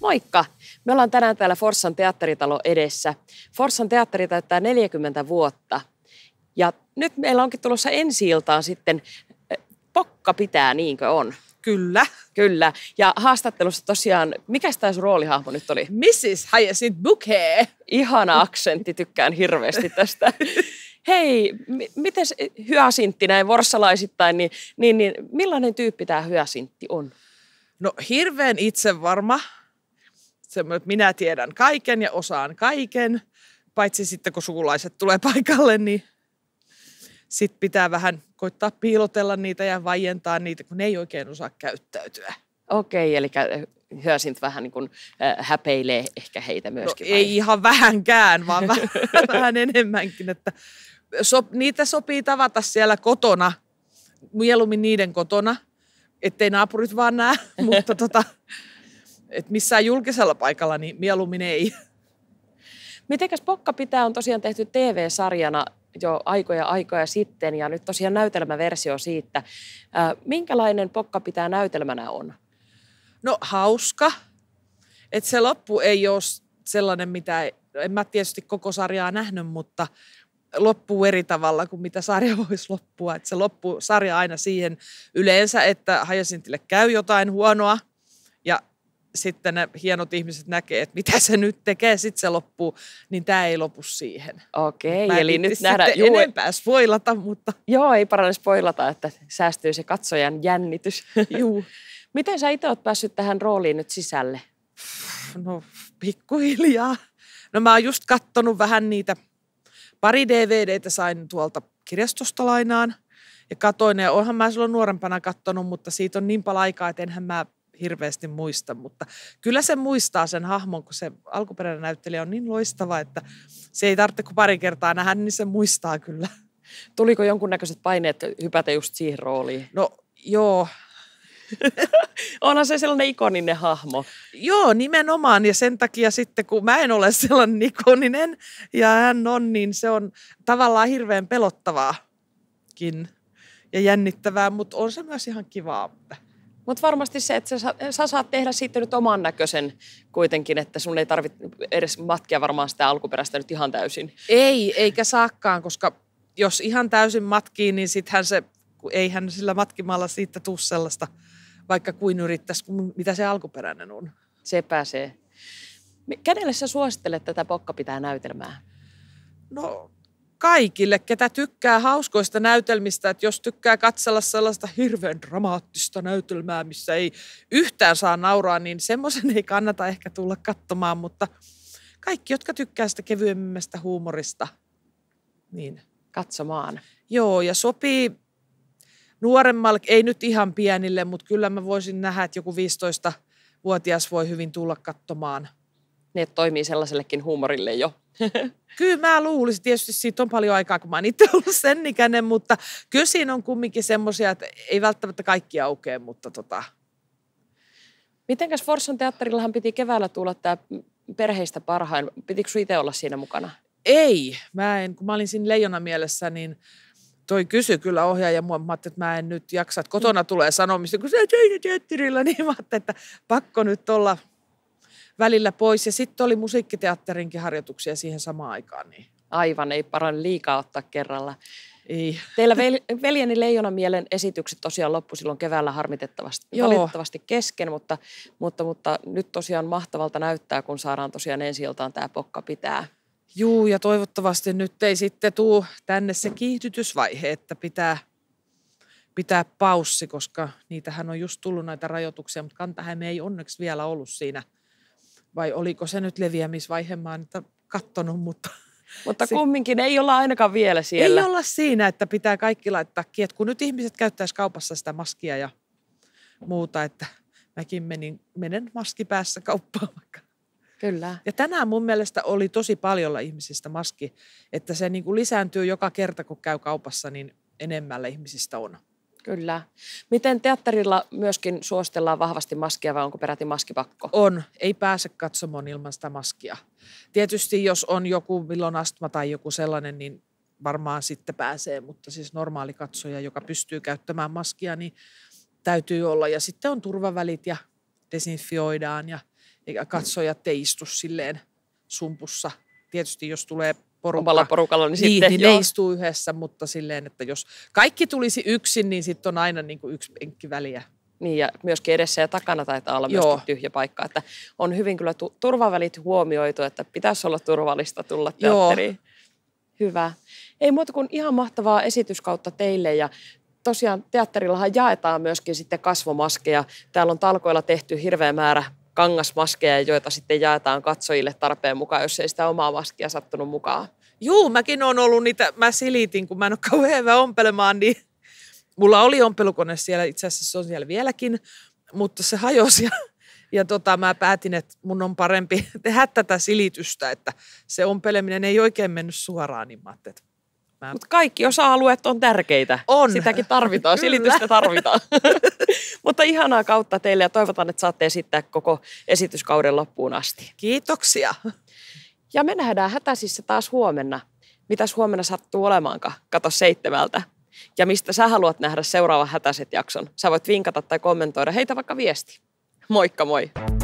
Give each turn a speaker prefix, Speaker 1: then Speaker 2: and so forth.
Speaker 1: Moikka! Me ollaan tänään täällä Forssan teatteritalo edessä. Forssan teatteri täyttää 40 vuotta. Ja nyt meillä onkin tulossa ensi iltaan sitten eh, Pokka pitää, niinkö on? Kyllä. Kyllä. Ja haastattelussa tosiaan, mikä tämä sun roolihahmo nyt oli? Mrs. Hyacinth Bouquet. Ihana aksentti, tykkään hirveästi tästä. Hei, m- miten hyasintti näin vorsalaisittain, niin, niin, niin millainen tyyppi tämä hyasintti
Speaker 2: on? No hirveän itsevarma, semmoinen, että minä tiedän kaiken ja osaan kaiken, paitsi sitten kun sukulaiset tulee paikalle, niin sitten pitää vähän koittaa piilotella niitä ja vaientaa niitä, kun ne ei oikein osaa käyttäytyä.
Speaker 1: Okei, eli Hyösint vähän niin kuin äh, häpeilee ehkä heitä
Speaker 2: no myöskin. No, ei ihan vähänkään, vaan vähän, vähän enemmänkin. Että so, niitä sopii tavata siellä kotona, mieluummin niiden kotona, ettei naapurit vaan näe, mutta tota, et missään julkisella paikalla, niin mieluummin ei.
Speaker 1: Mitenkäs Pokka pitää on tosiaan tehty TV-sarjana jo aikoja aikoja sitten ja nyt tosiaan näytelmäversio siitä. Minkälainen Pokka pitää
Speaker 2: näytelmänä on? No hauska. Et se loppu ei ole sellainen, mitä en mä tietysti koko sarjaa nähnyt, mutta loppuu eri tavalla kuin mitä sarja voisi loppua. Et se loppuu sarja aina siihen yleensä, että Hajasintille käy jotain huonoa ja sitten ne hienot ihmiset näkee, että mitä se nyt tekee, sitten se loppuu, niin tämä ei lopu siihen. Okei, Mä eli nyt nähdään. Juu, enempää
Speaker 1: spoilata, mutta... Joo, ei parane spoilata, että säästyy se katsojan jännitys. Juu.
Speaker 2: Miten sä itse oot päässyt tähän rooliin nyt sisälle? No, pikkuhiljaa. No mä oon just kattonut vähän niitä, pari DVDtä sain tuolta kirjastosta lainaan ja katoin. Ja onhan mä silloin nuorempana kattonut, mutta siitä on niin paljon aikaa, että enhän mä hirveästi muista, mutta kyllä se muistaa sen hahmon, kun se alkuperäinen näyttelijä on niin loistava, että se ei tarvitse kuin pari kertaa nähdä, niin se muistaa kyllä. Tuliko jonkunnäköiset paineet hypätä just siihen rooliin? No joo, Onhan se sellainen ikoninen hahmo. Joo, nimenomaan. Ja sen takia sitten, kun mä en ole sellainen ikoninen ja hän on, niin se on tavallaan hirveän pelottavaakin ja jännittävää, mutta on se myös ihan kivaa.
Speaker 1: Mutta varmasti se, että sä, sä saat tehdä siitä nyt oman näköisen kuitenkin, että sun ei tarvitse edes matkia varmaan sitä alkuperäistä nyt ihan täysin.
Speaker 2: Ei, eikä saakkaan, koska jos ihan täysin matkii, niin sittenhän se, eihän sillä matkimalla siitä tuu sellaista, vaikka kuin yrittäisi, mitä se alkuperäinen on. Se pääsee. Kenelle sä
Speaker 1: suosittelet tätä Pokka pitää näytelmää?
Speaker 2: No kaikille, ketä tykkää hauskoista näytelmistä, että jos tykkää katsella sellaista hirveän dramaattista näytelmää, missä ei yhtään saa nauraa, niin semmoisen ei kannata ehkä tulla katsomaan, mutta kaikki, jotka tykkää sitä kevyemmästä huumorista, niin katsomaan. Joo, ja sopii nuoremmalle, ei nyt ihan pienille, mutta kyllä mä voisin nähdä, että joku 15-vuotias voi hyvin tulla katsomaan – ne toimii sellaisellekin huumorille jo. Kyllä mä luulisin, tietysti siitä on paljon aikaa, kun mä oon itse ollut sen ikäinen, mutta kyllä siinä on kumminkin semmoisia, että ei välttämättä kaikki aukea, mutta tota. Mitenkäs Forssan teatterillahan piti keväällä tulla tämä perheistä parhain. Pitikö itse olla siinä mukana? Ei, mä en, kun mä olin siinä leijona mielessä, niin toi kysy kyllä ohjaaja mua, mä että mä en nyt jaksa, että kotona tulee sanomista, kun sä tein teatterilla, niin mä että pakko nyt olla välillä pois. Ja sitten oli musiikkiteatterinkin harjoituksia siihen samaan aikaan. Niin. Aivan, ei paran liikaa ottaa kerralla.
Speaker 1: Ei. Teillä veljeni mielen esitykset tosiaan loppu silloin keväällä harmitettavasti, Joo. valitettavasti kesken, mutta, mutta, mutta nyt tosiaan mahtavalta näyttää, kun saadaan tosiaan ensi
Speaker 2: iltaan tämä pokka pitää. Juu, ja toivottavasti nyt ei sitten tuu tänne se kiihdytysvaihe, että pitää, pitää paussi, koska niitähän on just tullut näitä rajoituksia, mutta Kantahäme ei onneksi vielä ollut siinä – vai oliko se nyt leviämisvaihe, mä oon kattonut, mutta... Mutta kumminkin ei olla ainakaan vielä siellä. Ei olla siinä, että pitää kaikki laittaa kiet, kun nyt ihmiset käyttäisi kaupassa sitä maskia ja muuta, että mäkin menin, menen maski päässä kauppaan vaikka. Kyllä. Ja tänään mun mielestä oli tosi paljon ihmisistä maski, että se niin kuin lisääntyy joka kerta, kun käy kaupassa, niin enemmällä ihmisistä on. Kyllä. Miten teatterilla myöskin suostellaan vahvasti maskia vai onko peräti maskipakko? On. Ei pääse katsomaan ilman sitä maskia. Tietysti jos on joku, milloin astma tai joku sellainen, niin varmaan sitten pääsee, mutta siis normaali katsoja, joka pystyy käyttämään maskia, niin täytyy olla. Ja sitten on turvavälit ja desinfioidaan ja katsojat ei istu silleen sumpussa. Tietysti jos tulee porukka. Omalla porukalla, niin, niin sitten niin ne istuu yhdessä, mutta silleen, että jos kaikki tulisi yksin, niin sitten on aina niin kuin yksi penkki väliä. Niin ja
Speaker 1: myöskin edessä ja takana taitaa olla myös tyhjä paikka. Että on hyvin kyllä tu- turvavälit huomioitu, että pitäisi olla turvallista tulla teatteriin. Joo. Hyvä. Ei muuta kuin ihan mahtavaa esityskautta teille ja tosiaan teatterillahan jaetaan myöskin sitten kasvomaskeja. Täällä on talkoilla tehty hirveä määrä kangasmaskeja, joita sitten jaetaan katsojille tarpeen mukaan, jos ei sitä omaa maskia sattunut mukaan.
Speaker 2: Juu, mäkin on ollut niitä, mä silitin, kun mä en ole kauhean hyvä ompelemaan, niin mulla oli ompelukone siellä, itse asiassa se on siellä vieläkin, mutta se hajosi ja, ja tota, mä päätin, että mun on parempi tehdä tätä silitystä, että se ompeleminen ei oikein mennyt suoraan, niin mä että Mä... Mutta kaikki
Speaker 1: osa-alueet on tärkeitä. On. Sitäkin tarvitaan, Kyllä. silitystä tarvitaan. Mutta ihanaa kautta teille ja toivotan, että saatte esittää koko esityskauden loppuun asti. Kiitoksia. Ja me nähdään hätäisissä taas huomenna. Mitäs huomenna sattuu olemaankaan? Kato seitsemältä. Ja mistä sä haluat nähdä seuraavan hätäiset jakson? Sä voit vinkata tai kommentoida. Heitä vaikka viesti. Moikka moi!